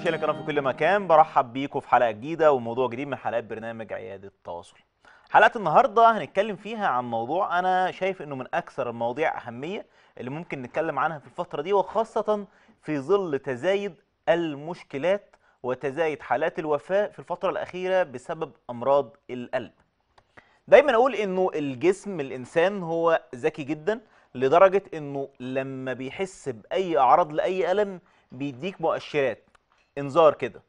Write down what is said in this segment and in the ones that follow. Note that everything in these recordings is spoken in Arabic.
مشاهدينا الكرام في كل مكان برحب بيكم في حلقه جديده وموضوع جديد من حلقات برنامج عياده التواصل. حلقه النهارده هنتكلم فيها عن موضوع انا شايف انه من اكثر المواضيع اهميه اللي ممكن نتكلم عنها في الفتره دي وخاصه في ظل تزايد المشكلات وتزايد حالات الوفاه في الفتره الاخيره بسبب امراض القلب. دايما اقول انه الجسم الانسان هو ذكي جدا لدرجه انه لما بيحس باي اعراض لاي الم بيديك مؤشرات انذار كده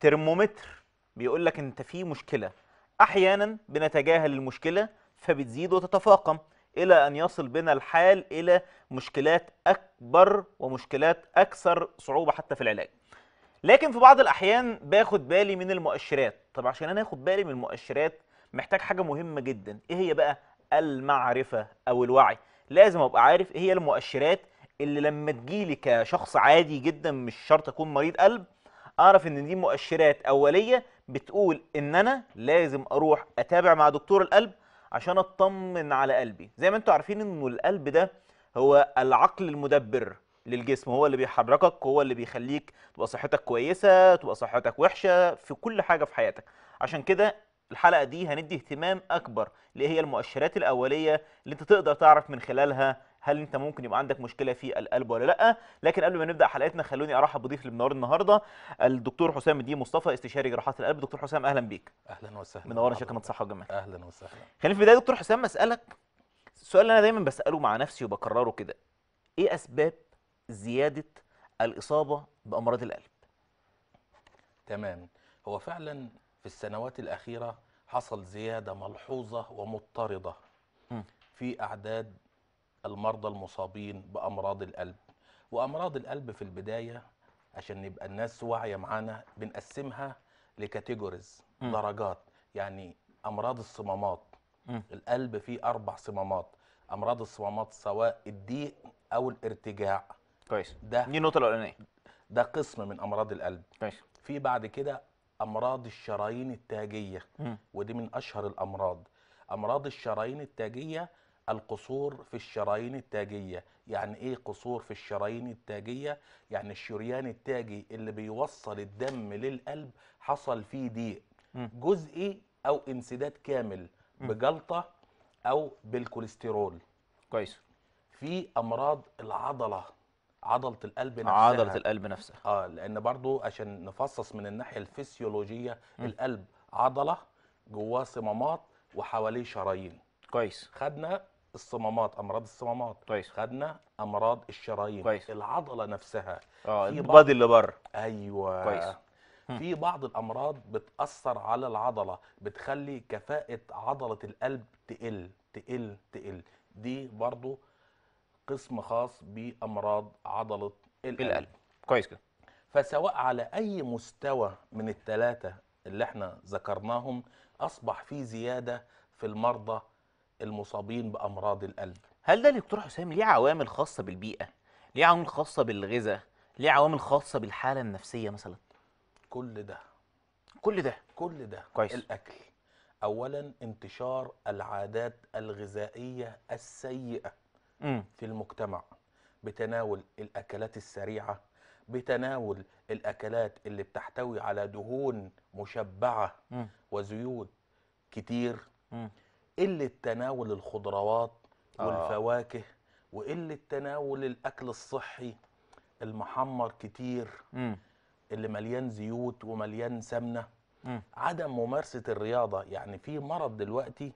ترمومتر بيقول لك انت في مشكله احيانا بنتجاهل المشكله فبتزيد وتتفاقم الى ان يصل بنا الحال الى مشكلات اكبر ومشكلات اكثر صعوبه حتى في العلاج لكن في بعض الاحيان باخد بالي من المؤشرات طب عشان انا اخد بالي من المؤشرات محتاج حاجه مهمه جدا ايه هي بقى المعرفه او الوعي لازم ابقى عارف ايه هي المؤشرات اللي لما تجيلي كشخص عادي جدا مش شرط اكون مريض قلب اعرف ان دي مؤشرات اوليه بتقول ان انا لازم اروح اتابع مع دكتور القلب عشان اطمن على قلبي زي ما انتم عارفين انه القلب ده هو العقل المدبر للجسم هو اللي بيحركك هو اللي بيخليك تبقى صحتك كويسه تبقى صحتك وحشه في كل حاجه في حياتك عشان كده الحلقه دي هندي اهتمام اكبر اللي هي المؤشرات الاوليه اللي انت تقدر تعرف من خلالها هل انت ممكن يبقى عندك مشكله في القلب ولا لا لكن قبل ما نبدا حلقتنا خلوني ارحب بضيف المنور النهارده الدكتور حسام الدين مصطفى استشاري جراحات القلب دكتور حسام اهلا بيك اهلا وسهلا منورنا شكرا صحه وجمال اهلا وسهلا خلينا في البدايه دكتور حسام اسالك السؤال اللي انا دايما بساله مع نفسي وبكرره كده ايه اسباب زياده الاصابه بامراض القلب تمام هو فعلا في السنوات الاخيره حصل زياده ملحوظه ومضطرده في اعداد المرضى المصابين بأمراض القلب وأمراض القلب في البداية عشان يبقى الناس واعية معانا بنقسمها لكاتيجوريز درجات يعني أمراض الصمامات م. القلب فيه أربع صمامات أمراض الصمامات سواء الضيق أو الارتجاع كويس ده دي النقطة الأولانية ده قسم من أمراض القلب كويس في بعد كده أمراض الشرايين التاجية م. ودي من أشهر الأمراض أمراض الشرايين التاجية القصور في الشرايين التاجية يعني ايه قصور في الشرايين التاجية يعني الشريان التاجي اللي بيوصل الدم للقلب حصل فيه ضيق جزئي او انسداد كامل بجلطة او بالكوليسترول كويس في امراض العضلة عضلة القلب نفسها عضلة القلب نفسها اه لان برضو عشان نفصص من الناحية الفسيولوجية م. القلب عضلة جواه صمامات وحواليه شرايين كويس خدنا الصمامات امراض الصمامات كويس خدنا امراض الشرايين كويس العضله نفسها اه البادي اللي بره ايوه كويس في بعض الامراض بتاثر على العضله بتخلي كفاءه عضله القلب تقل تقل تقل دي برضو قسم خاص بامراض عضله القلب, القلب. كويس كده فسواء على اي مستوى من الثلاثه اللي احنا ذكرناهم اصبح في زياده في المرضى المصابين بامراض القلب هل ده دكتور حسام ليه عوامل خاصه بالبيئه ليه عوامل خاصه بالغذاء ليه عوامل خاصه بالحاله النفسيه مثلا كل ده كل ده كل ده كويس الاكل اولا انتشار العادات الغذائيه السيئه م. في المجتمع بتناول الاكلات السريعه بتناول الاكلات اللي بتحتوي على دهون مشبعه م. وزيوت كتير م. قله تناول الخضروات آه. والفواكه وقله تناول الاكل الصحي المحمر كتير م. اللي مليان زيوت ومليان سمنه م. عدم ممارسه الرياضه يعني في مرض دلوقتي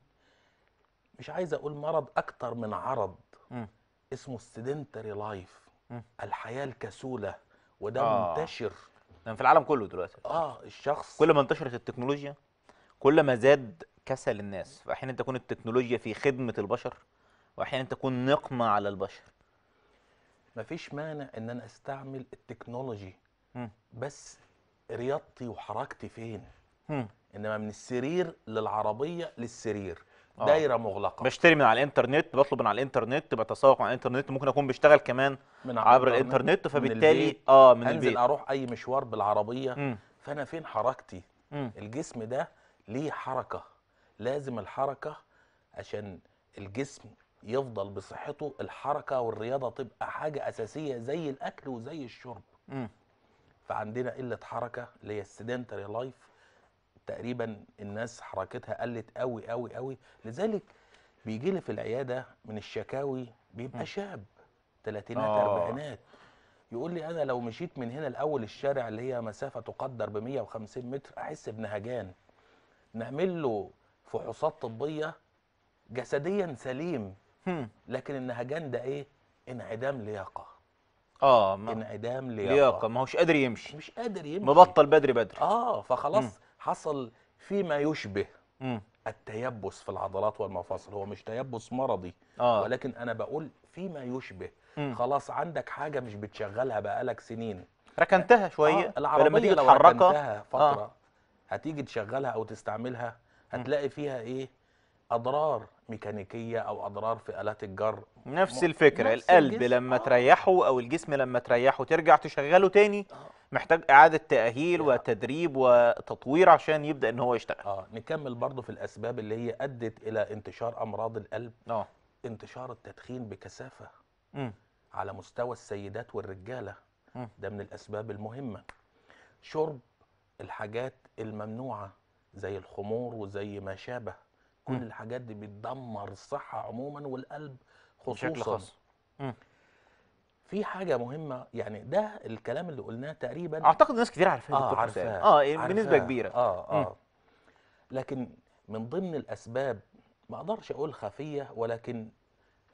مش عايز اقول مرض اكتر من عرض م. اسمه السيدنتري لايف الحياه الكسوله وده آه. منتشر ده في العالم كله دلوقتي اه الشخص كل ما انتشرت التكنولوجيا كل ما زاد كسل الناس فاحيانا تكون التكنولوجيا في خدمه البشر واحيانا تكون نقمه على البشر مفيش مانع ان انا استعمل التكنولوجي م. بس رياضتي وحركتي فين م. انما من السرير للعربيه للسرير أوه. دايره مغلقه بشتري من على الانترنت بطلب من على الانترنت بتسوق من على الانترنت ممكن اكون بشتغل كمان من عبر الانترنت فبالتالي من اه من البيت انزل اروح اي مشوار بالعربيه م. فانا فين حركتي م. الجسم ده ليه حركه لازم الحركه عشان الجسم يفضل بصحته الحركه والرياضه تبقى حاجه اساسيه زي الاكل وزي الشرب م. فعندنا قله حركه اللي هي السيدنتري لايف تقريبا الناس حركتها قلت قوي قوي قوي لذلك بيجي لي في العياده من الشكاوي بيبقى م. شاب تلاتينات آه. اربعينات يقول لي انا لو مشيت من هنا لاول الشارع اللي هي مسافه تقدر ب 150 متر احس بنهجان نعمل له فحوصات طبيه جسديا سليم لكن النهجان ده ايه انعدام لياقه اه ما انعدام لياقه لياقه ما هوش قادر يمشي مش قادر يمشي مبطل بدري بدري اه فخلاص مم. حصل فيما يشبه مم. التيبس في العضلات والمفاصل هو مش تيبس مرضي آه. ولكن انا بقول فيما يشبه مم. خلاص عندك حاجه مش بتشغلها بقالك سنين ركنتها شويه آه العربيه لما تيجي تحركها فتره آه. هتيجي تشغلها او تستعملها هتلاقي فيها ايه اضرار ميكانيكيه او اضرار في الات الجر نفس الفكره نفس القلب الجسم. لما آه. تريحه او الجسم لما تريحه ترجع تشغله تاني آه. محتاج اعاده تاهيل آه. وتدريب وتطوير عشان يبدا ان هو يشتغل اه نكمل برضه في الاسباب اللي هي ادت الى انتشار امراض القلب اه انتشار التدخين بكثافه م. على مستوى السيدات والرجاله م. ده من الاسباب المهمه شرب الحاجات الممنوعه زي الخمور وزي ما شابه كل م. الحاجات دي بتدمر الصحه عموما والقلب خصوصا بشكل خاص في حاجه مهمه يعني ده الكلام اللي قلناه تقريبا اعتقد ناس كتير عارفاه اه عارفاه اه إيه، بنسبه كبيره اه اه م. لكن من ضمن الاسباب ما اقدرش اقول خفيه ولكن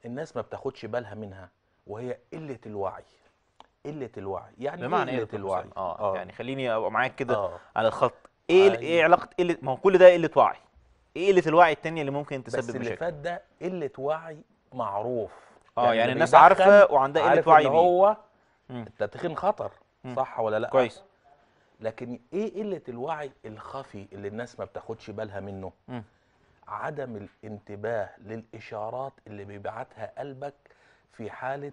الناس ما بتاخدش بالها منها وهي قله الوعي قله الوعي يعني إيه بمعنى إيه قله الوعي آه, اه يعني خليني ابقى معاك كده آه. على الخط ايه آه ايه طيب. علاقه قله إيه ما هو كل ده قله وعي ايه قله إيه الوعي الثانيه اللي ممكن تسبب بس مشاكل اللي فات ده قله وعي معروف اه يعني, يعني الناس عارفه وعندها قله وعي ان هو التدخين خطر مم. صح ولا لا كويس لكن ايه قله الوعي الخفي اللي الناس ما بتاخدش بالها منه مم. عدم الانتباه للاشارات اللي بيبعتها قلبك في حاله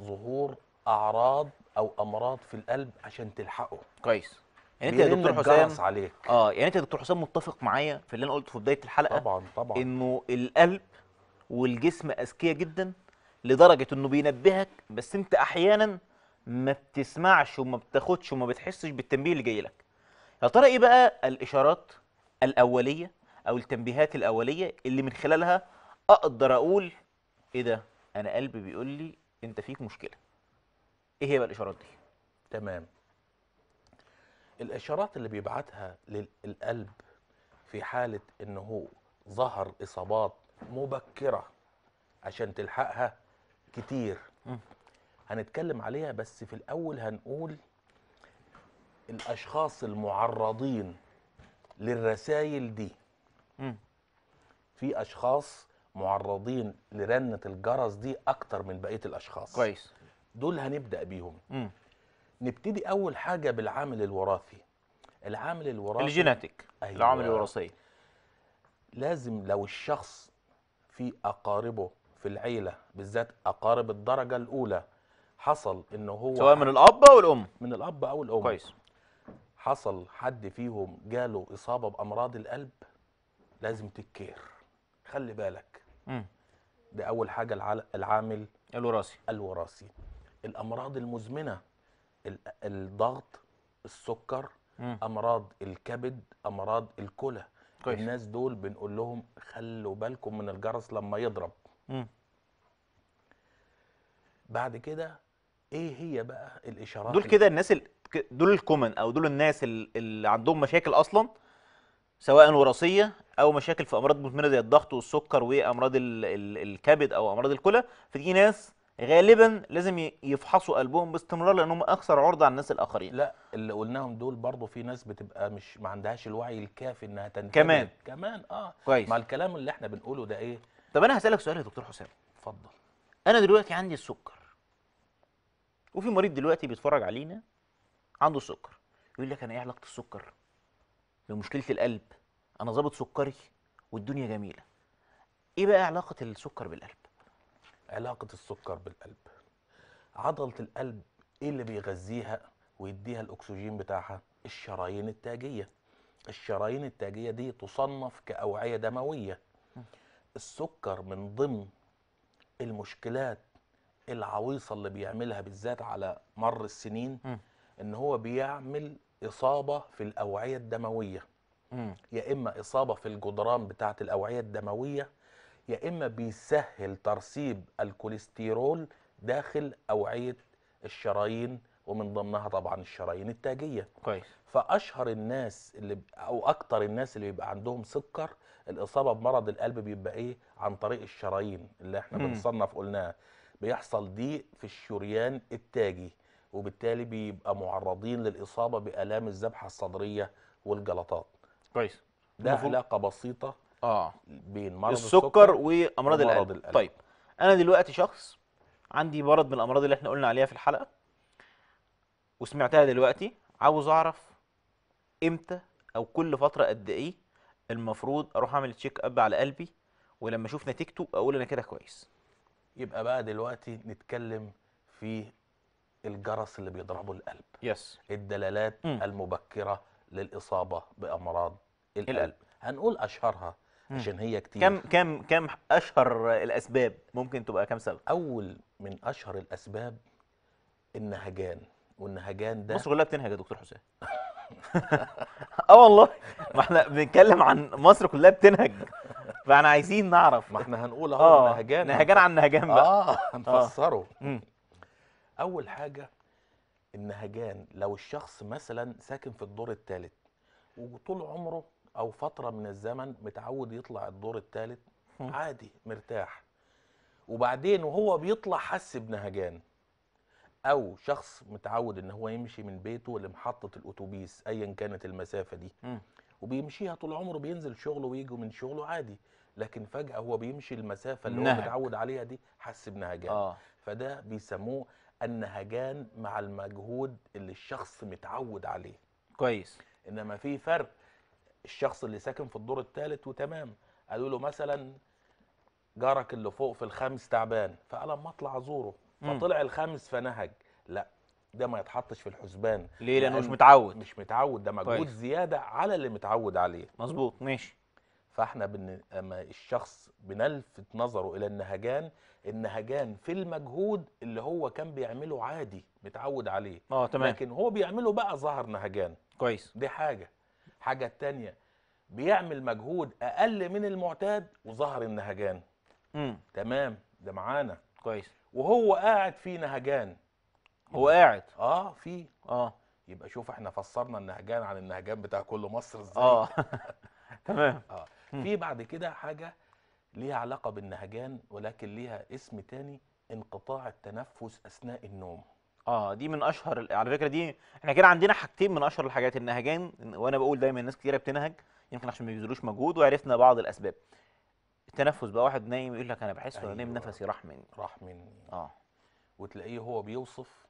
ظهور اعراض او امراض في القلب عشان تلحقه كويس يعني انت يا دكتور حسام عليك. اه يعني انت يا دكتور حسام متفق معايا في اللي انا قلته في بدايه الحلقه طبعا طبعا انه القلب والجسم اذكياء جدا لدرجه انه بينبهك بس انت احيانا ما بتسمعش وما بتاخدش وما بتحسش بالتنبيه اللي جاي لك يا ترى ايه بقى الاشارات الاوليه او التنبيهات الاوليه اللي من خلالها اقدر اقول ايه ده انا قلبي بيقول لي انت فيك مشكله ايه هي بقى الاشارات دي تمام الاشارات اللي بيبعتها للقلب في حاله ان هو ظهر اصابات مبكره عشان تلحقها كتير هنتكلم عليها بس في الاول هنقول الاشخاص المعرضين للرسائل دي في اشخاص معرضين لرنه الجرس دي اكتر من بقيه الاشخاص كويس دول هنبدا بيهم نبتدي اول حاجه بالعامل الوراثي العامل الوراثي الجيناتيك أيوة. العامل الوراثي لازم لو الشخص في اقاربه في العيله بالذات اقارب الدرجه الاولى حصل ان هو سواء من الاب او الام من الاب او الام كويس حصل حد فيهم جاله اصابه بامراض القلب لازم تكير خلي بالك امم ده اول حاجه العامل الوراثي الوراثي الامراض المزمنه الضغط السكر مم. امراض الكبد امراض الكلى الناس دول بنقول لهم خلوا بالكم من الجرس لما يضرب مم. بعد كده ايه هي بقى الاشارات دول كده الناس ال... دول الكومن او دول الناس اللي عندهم مشاكل اصلا سواء وراثيه او مشاكل في امراض مزمنه زي الضغط والسكر وامراض ال... ال... الكبد او امراض الكلى فدي ناس غالبا لازم يفحصوا قلبهم باستمرار لانهم اكثر عرضه على الناس الاخرين لا اللي قلناهم دول برضه في ناس بتبقى مش ما عندهاش الوعي الكافي انها تنتبه كمان كمان اه كويس مع الكلام اللي احنا بنقوله ده ايه طب انا هسالك سؤال يا دكتور حسام اتفضل انا دلوقتي عندي السكر وفي مريض دلوقتي بيتفرج علينا عنده سكر يقول لك انا ايه علاقه السكر بمشكله القلب انا ظابط سكري والدنيا جميله ايه بقى علاقه السكر بالقلب علاقة السكر بالقلب عضلة القلب ايه اللي بيغذيها ويديها الاكسجين بتاعها الشرايين التاجية الشرايين التاجية دي تصنف كأوعية دموية السكر من ضمن المشكلات العويصة اللي بيعملها بالذات على مر السنين م. ان هو بيعمل اصابة في الأوعية الدموية م. يا اما اصابة في الجدران بتاعة الأوعية الدموية يا اما بيسهل ترسيب الكوليسترول داخل اوعيه الشرايين ومن ضمنها طبعا الشرايين التاجيه كويس فاشهر الناس اللي او اكتر الناس اللي بيبقى عندهم سكر الاصابه بمرض القلب بيبقى ايه عن طريق الشرايين اللي احنا م. بنصنف قلناها بيحصل ضيق في الشريان التاجي وبالتالي بيبقى معرضين للاصابه بالام الذبحه الصدريه والجلطات كويس ده علاقه بسيطه اه بين مرض السكر, وامراض القلب. القلب طيب انا دلوقتي شخص عندي مرض من الامراض اللي احنا قلنا عليها في الحلقه وسمعتها دلوقتي عاوز اعرف امتى او كل فتره قد ايه المفروض اروح اعمل تشيك اب على قلبي ولما اشوف نتيجته اقول انا كده كويس يبقى بقى دلوقتي نتكلم في الجرس اللي بيضربه القلب يس yes. الدلالات م. المبكره للاصابه بامراض القلب, القلب. هنقول اشهرها عشان هي كتير كم كم كم اشهر الاسباب ممكن تبقى كم سبب اول من اشهر الاسباب النهجان والنهجان ده مصر كلها بتنهج يا دكتور حسين اه والله ما احنا بنتكلم عن مصر كلها بتنهج فاحنا عايزين نعرف ما احنا هنقول اهو آه. نهجان نهجان عن نهجان بقى اه, آه. هنفسره آه. اول حاجه النهجان لو الشخص مثلا ساكن في الدور الثالث وطول عمره او فتره من الزمن متعود يطلع الدور الثالث عادي مرتاح وبعدين وهو بيطلع حس بنهجان او شخص متعود ان هو يمشي من بيته لمحطه الاتوبيس ايا كانت المسافه دي وبيمشيها طول عمره بينزل شغله ويجي من شغله عادي لكن فجاه هو بيمشي المسافه اللي نهج. هو متعود عليها دي حس بنهجان آه. فده بيسموه النهجان مع المجهود اللي الشخص متعود عليه كويس انما في فرق الشخص اللي ساكن في الدور الثالث وتمام قالوا له مثلا جارك اللي فوق في الخامس تعبان فقال ما اطلع ازوره فطلع الخامس فنهج لا ده ما يتحطش في الحسبان ليه لانه مش متعود مش متعود ده مجهود طيب. زياده على اللي متعود عليه مظبوط ماشي فاحنا بن... اما الشخص بنلفت نظره الى النهجان النهجان في المجهود اللي هو كان بيعمله عادي متعود عليه اه تمام لكن هو بيعمله بقى ظهر نهجان كويس دي حاجه الحاجه التانية بيعمل مجهود اقل من المعتاد وظهر النهجان امم تمام ده معانا كويس وهو قاعد في نهجان هو قاعد اه في اه يبقى شوف احنا فسرنا النهجان عن النهجان بتاع كل مصر ازاي اه تمام اه في بعد كده حاجه ليها علاقه بالنهجان ولكن ليها اسم تاني انقطاع التنفس اثناء النوم اه دي من اشهر على فكره دي احنا كده عندنا حاجتين من اشهر الحاجات النهجان وانا بقول دايما الناس كتيره بتنهج يمكن عشان ما بيبذلوش مجهود وعرفنا بعض الاسباب التنفس بقى واحد نايم يقول لك انا بحس وانا أيوة. نايم نفسي راح مني راح مني اه وتلاقيه هو بيوصف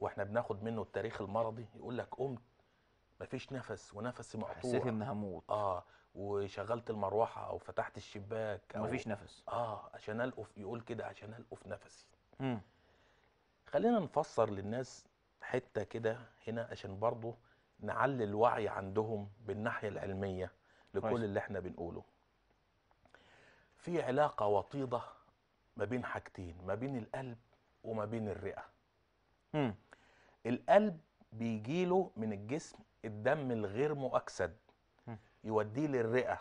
واحنا بناخد منه التاريخ المرضي يقول لك قمت مفيش نفس ونفسي مقطوع حسيت ان هموت اه وشغلت المروحه او فتحت الشباك او مفيش نفس اه عشان القف يقول كده عشان القف نفسي امم خلينا نفسر للناس حتة كده هنا عشان برضه نعلي الوعي عندهم بالناحية العلمية لكل اللي احنا بنقوله في علاقة وطيدة ما بين حاجتين ما بين القلب وما بين الرئة مم. القلب بيجيله من الجسم الدم الغير مؤكسد مم. يوديه للرئة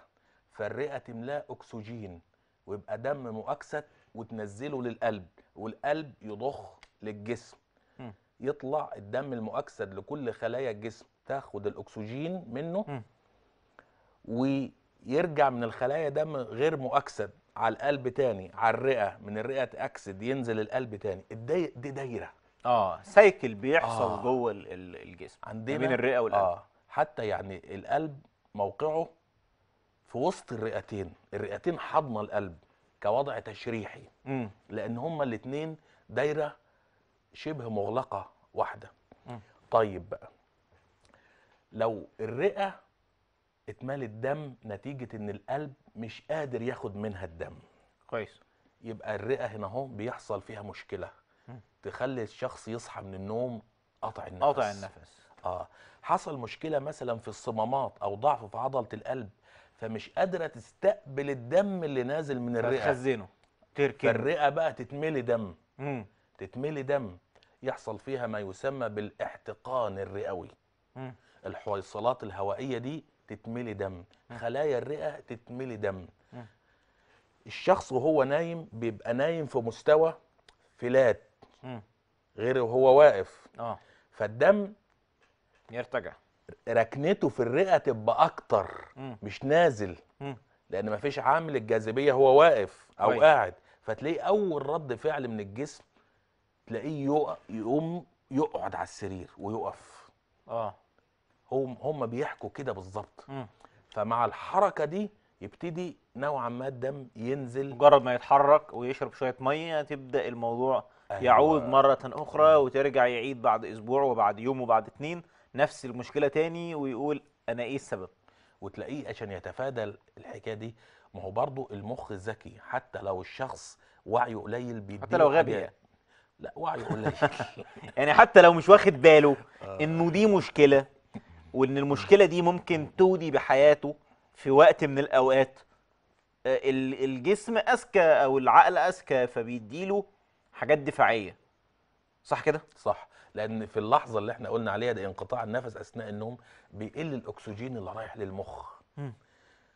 فالرئة تملاه أكسجين ويبقى دم مؤكسد وتنزله للقلب والقلب يضخ للجسم يطلع الدم المؤكسد لكل خلايا الجسم تاخد الاكسجين منه ويرجع من الخلايا دم غير مؤكسد على القلب تاني على الرئه من الرئه تاكسد ينزل القلب تاني الدي... دي دايره اه سايكل بيحصل آه. جوه الجسم عندنا بين الرئه والقلب آه. حتى يعني القلب موقعه في وسط الرئتين الرئتين حضن القلب كوضع تشريحي م. لان هما الاثنين دايره شبه مغلقه واحده طيب بقى لو الرئه اتملت دم نتيجه ان القلب مش قادر ياخد منها الدم كويس يبقى الرئه هنا اهو بيحصل فيها مشكله تخلي الشخص يصحى من النوم قطع النفس قطع النفس اه حصل مشكله مثلا في الصمامات او ضعف في عضله القلب فمش قادره تستقبل الدم اللي نازل من الرئه تخزنه تركنه فالرئه بقى تتملي دم مم. تتملي دم يحصل فيها ما يسمى بالاحتقان الرئوي م. الحويصلات الهوائيه دي تتملي دم خلايا الرئه تتملي دم م. الشخص وهو نايم بيبقى نايم في مستوى فلات غير وهو واقف اه فالدم يرتجع ركنته في الرئه تبقى اكتر مش نازل لان مفيش عامل الجاذبيه هو واقف او قاعد فتلاقيه اول رد فعل من الجسم تلاقيه يقوم يقعد على السرير ويقف اه هم هم بيحكوا كده بالظبط فمع الحركه دي يبتدي نوعا ما الدم ينزل مجرد ما يتحرك ويشرب شويه ميه تبدا الموضوع أيوة. يعود مره اخرى وترجع يعيد بعد اسبوع وبعد يوم وبعد اتنين نفس المشكله تاني ويقول انا ايه السبب وتلاقيه عشان يتفادى الحكايه دي ما هو برضه المخ ذكي حتى لو الشخص وعيه قليل بيديه حتى لو غبي لا وعيه قليل يعني حتى لو مش واخد باله آه. انه دي مشكله وان المشكله دي ممكن تودي بحياته في وقت من الاوقات آه، الجسم اذكى او العقل اذكى فبيديله حاجات دفاعيه صح كده صح لان في اللحظه اللي احنا قلنا عليها ده انقطاع النفس اثناء النوم بيقل الاكسجين اللي رايح للمخ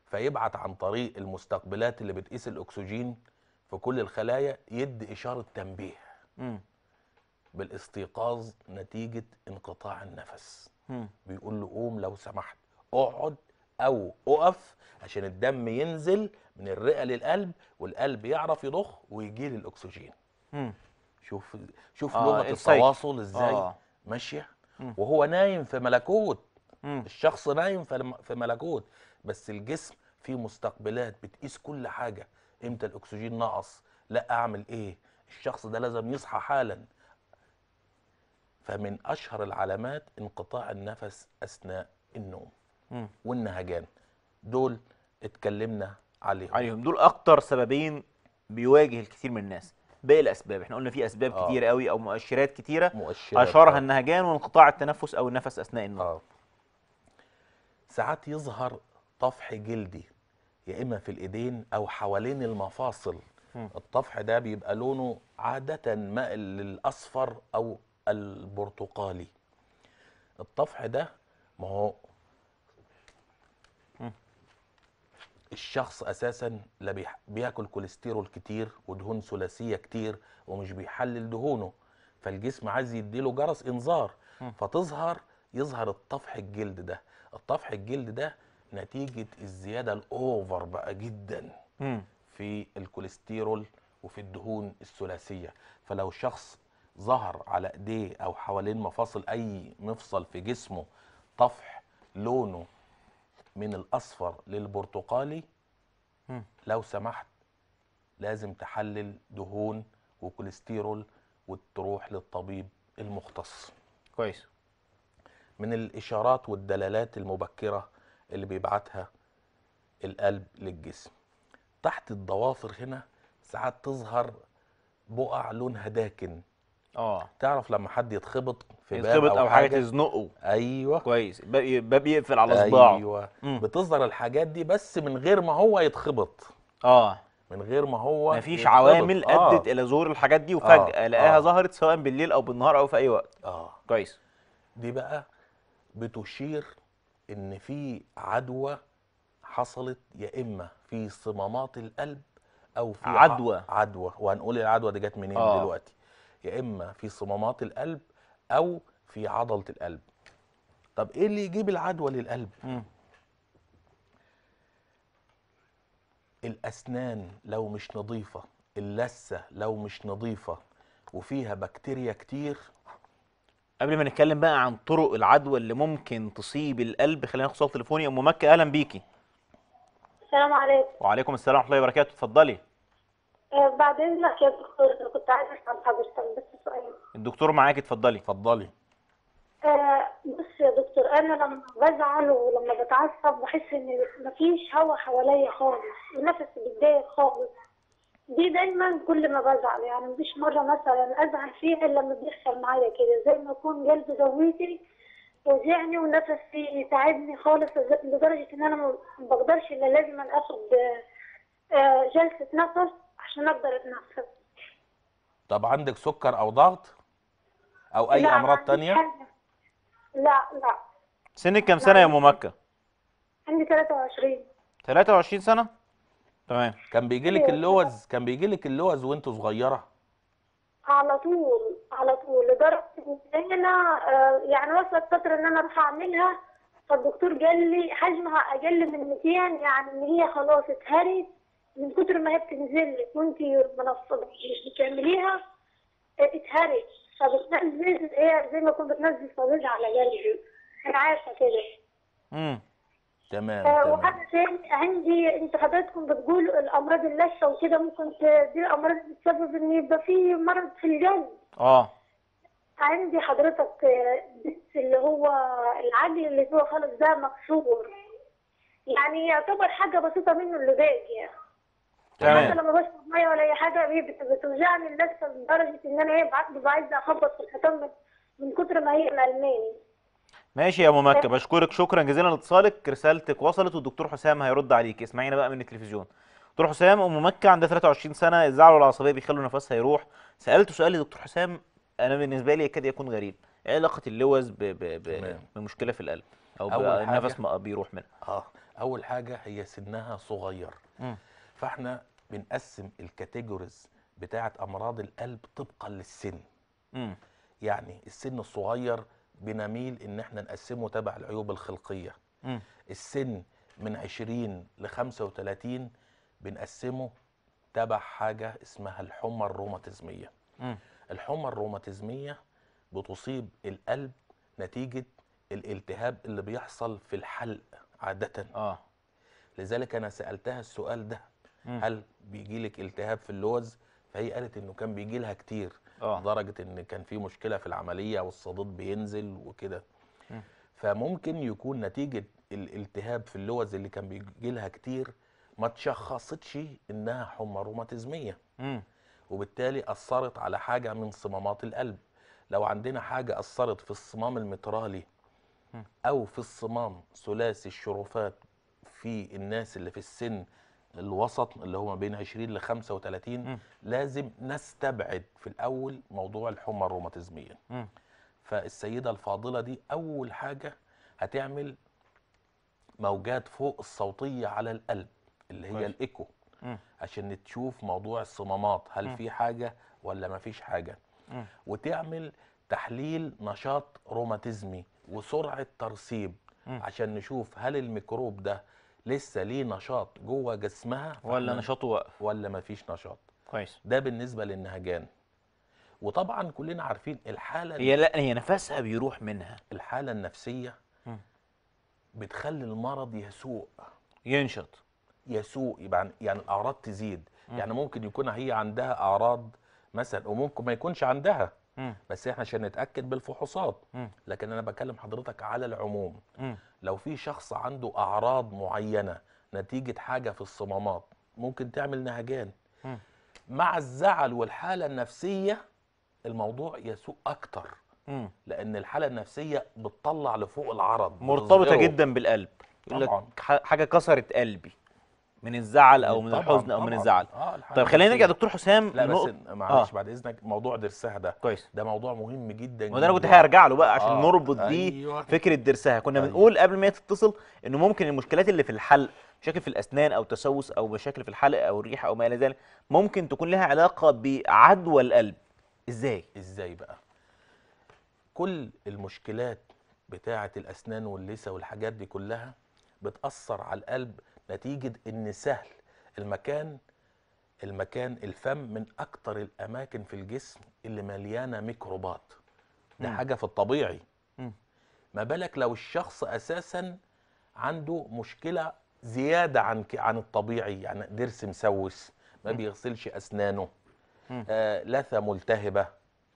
فيبعت عن طريق المستقبلات اللي بتقيس الاكسجين في كل الخلايا يدي اشاره تنبيه مم. بالاستيقاظ نتيجه انقطاع النفس مم. بيقول له قوم لو سمحت اقعد او اقف عشان الدم ينزل من الرئه للقلب والقلب يعرف يضخ ويجي للاكسجين شوف شوف آه لغه التواصل ازاي آه. ماشيه وهو نايم في ملكوت مم. الشخص نايم في ملكوت بس الجسم فيه مستقبلات بتقيس كل حاجه امتى الاكسجين نقص لا اعمل ايه الشخص ده لازم يصحى حالا فمن اشهر العلامات انقطاع النفس اثناء النوم والنهجان دول اتكلمنا عليهم عليهم دول اكتر سببين بيواجه الكثير من الناس باقي الاسباب احنا قلنا في اسباب آه. كتير قوي او مؤشرات كتيره مؤشرات اشهرها آه. النهجان وانقطاع التنفس او النفس اثناء النوم آه. ساعات يظهر طفح جلدي يا اما في الايدين او حوالين المفاصل الطفح ده بيبقى لونه عادة مائل للأصفر أو البرتقالي الطفح ده ما هو الشخص اساسا لا بياكل كوليسترول كتير ودهون ثلاثيه كتير ومش بيحلل دهونه فالجسم عايز يديله جرس انذار فتظهر يظهر الطفح الجلد ده الطفح الجلد ده نتيجه الزياده الاوفر بقى جدا في الكوليسترول وفي الدهون الثلاثيه فلو شخص ظهر على ايديه او حوالين مفاصل اي مفصل في جسمه طفح لونه من الاصفر للبرتقالي لو سمحت لازم تحلل دهون وكوليسترول وتروح للطبيب المختص كويس من الاشارات والدلالات المبكره اللي بيبعتها القلب للجسم تحت الضوافر هنا ساعات تظهر بقع لونها داكن اه تعرف لما حد يتخبط في باب يتخبط او حاجه تزنقه ايوه كويس باب يقفل على صباعه ايوه مم. بتظهر الحاجات دي بس من غير ما هو يتخبط اه من غير ما هو مفيش يتخبط. عوامل آه. ادت الى ظهور الحاجات دي وفجاه آه. لقاها آه. ظهرت سواء بالليل او بالنهار او في اي وقت اه كويس دي بقى بتشير ان في عدوى حصلت يا اما في صمامات القلب او في عدوى عدوى وهنقول العدوى دي جت منين آه. دلوقتي يا اما في صمامات القلب او في عضله القلب طب ايه اللي يجيب العدوى للقلب م. الاسنان لو مش نظيفه اللثه لو مش نظيفه وفيها بكتيريا كتير قبل ما نتكلم بقى عن طرق العدوى اللي ممكن تصيب القلب خلينا ناخد صوت تليفوني ام مكه اهلا بيكي السلام عليكم وعليكم السلام ورحمه الله وبركاته اتفضلي آه، بعد اذنك يا دكتور كنت عايز اسال حضرتك بس سؤال الدكتور معاك اتفضلي اتفضلي آه، بص يا دكتور انا لما بزعل ولما بتعصب بحس ان مفيش هوا حواليا خالص ونفسي بيتضايق خالص دي دايما كل ما بزعل يعني مفيش مره مثلا ازعل فيها الا لما بيحصل معايا كده زي ما اكون قلبي زويتي وجعني ونفسي تعبني خالص لدرجه ان انا ما بقدرش الا لازم اخد آه، جلسه نفس عشان اقدر اتنفس طب عندك سكر او ضغط او اي امراض تانية حاجة. لا لا سنك كام سنه يا ام مكه عندي 23 23 سنه تمام كان بيجي لك أيوة. اللوز كان بيجي لك اللوز وانت صغيره على طول على طول لدرجه ان انا آه، يعني وصلت فتره ان انا اروح اعملها فالدكتور قال لي حجمها اقل من 200 يعني ان هي خلاص اتهرت من كتر ما هي بتنزل لك وانت مش بتعمليها آه، اتهرت فبتنزل ايه زي ما كنت بتنزل صديد على قلبي انا عارفه كده. امم تمام آه وحاجه تاني عندي انت حضرتكم بتقول الامراض اللثه وكده ممكن دي الامراض بتسبب ان يبقى في مرض في الجلد اه عندي حضرتك آه، اللي هو العجل اللي هو خالص ده مكسور يعني يعتبر حاجه بسيطه منه اللي باقي يعني. تمام لما بشرب ميه ولا اي حاجه بتوجعني اللثه لدرجه ان انا ايه بعد عايزه اخبط في الحيطان من كتر ما هي ملماني ماشي يا ام مكه بشكرك شكرا جزيلا لاتصالك رسالتك وصلت والدكتور حسام هيرد عليك اسمعينا بقى من التلفزيون دكتور حسام ام مكه عندها 23 سنه الزعل والعصبيه بيخلوا نفسها يروح سالته سؤال دكتور حسام انا بالنسبه لي يكاد يكون غريب ايه علاقه اللوز ب... ب... ب... بمشكله في القلب او النفس ما بيروح منها اه اول حاجه هي سنها صغير م. فاحنا بنقسم الكاتيجوريز بتاعه امراض القلب طبقا للسن م. يعني السن الصغير بنميل ان احنا نقسمه تبع العيوب الخلقيه م. السن من 20 ل 35 بنقسمه تبع حاجه اسمها الحمى الروماتيزميه م. الحمى الروماتيزميه بتصيب القلب نتيجه الالتهاب اللي بيحصل في الحلق عاده اه لذلك انا سالتها السؤال ده م. هل بيجي لك التهاب في اللوز فهي قالت انه كان بيجي لها كتير اه. لدرجه ان كان في مشكله في العمليه والصديد بينزل وكده فممكن يكون نتيجه الالتهاب في اللوز اللي كان بيجي لها كتير ما تشخصتش انها حمى روماتيزميه وبالتالي اثرت على حاجه من صمامات القلب لو عندنا حاجه اثرت في الصمام المترالي او في الصمام ثلاثي الشرفات في الناس اللي في السن الوسط اللي هو ما بين 20 ل 35 م. لازم نستبعد في الاول موضوع الحمى الروماتيزميه فالسيده الفاضله دي اول حاجه هتعمل موجات فوق الصوتيه على القلب اللي هي الايكو عشان تشوف موضوع الصمامات هل م. في حاجه ولا ما فيش حاجه م. وتعمل تحليل نشاط روماتيزمي وسرعه ترسيب م. عشان نشوف هل الميكروب ده لسه ليه نشاط جوه جسمها ولا نشاطه واقف ولا مفيش نشاط كويس ده بالنسبه للنهجان وطبعا كلنا عارفين الحاله هي لا هي نفسها بيروح منها الحاله النفسيه م. بتخلي المرض يسوء ينشط يسوء يبقى يعني الاعراض تزيد م. يعني ممكن يكون هي عندها اعراض مثلا وممكن ما يكونش عندها مم. بس احنا عشان نتاكد بالفحوصات مم. لكن انا بكلم حضرتك على العموم مم. لو في شخص عنده اعراض معينه نتيجه حاجه في الصمامات ممكن تعمل نهجان مع الزعل والحاله النفسيه الموضوع يسوء اكتر مم. لان الحاله النفسيه بتطلع لفوق العرض مرتبطه جدا بالقلب طبعا حاجه كسرت قلبي من الزعل او من الحزن او من الزعل آه طيب خلينا نرجع دكتور حسام لا بس معلش آه. بعد اذنك موضوع درسها ده كويس ده موضوع مهم جدا وده انا كنت هرجع له بقى عشان آه. نربط بيه أيوة. فكره درسها كنا أيوة. بنقول قبل ما تتصل انه ممكن المشكلات اللي في الحلق مشاكل في الاسنان او تسوس او مشاكل في الحلق او الريحه او ما الى ذلك ممكن تكون لها علاقه بعدوى القلب ازاي ازاي بقى كل المشكلات بتاعه الاسنان واللثه والحاجات دي كلها بتاثر على القلب نتيجة ان سهل المكان المكان الفم من اكتر الاماكن في الجسم اللي مليانة ميكروبات ده م. حاجة في الطبيعي م. ما بالك لو الشخص اساسا عنده مشكلة زيادة عن عن الطبيعي يعني ضرس مسوس ما م. بيغسلش اسنانه آه لثة ملتهبة